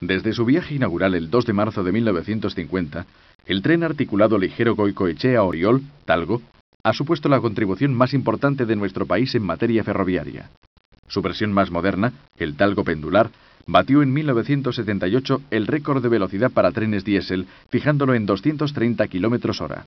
Desde su viaje inaugural el 2 de marzo de 1950, el tren articulado ligero Goicoechea-Oriol, Talgo, ha supuesto la contribución más importante de nuestro país en materia ferroviaria. Su versión más moderna, el Talgo pendular, batió en 1978 el récord de velocidad para trenes diésel, fijándolo en 230 km hora.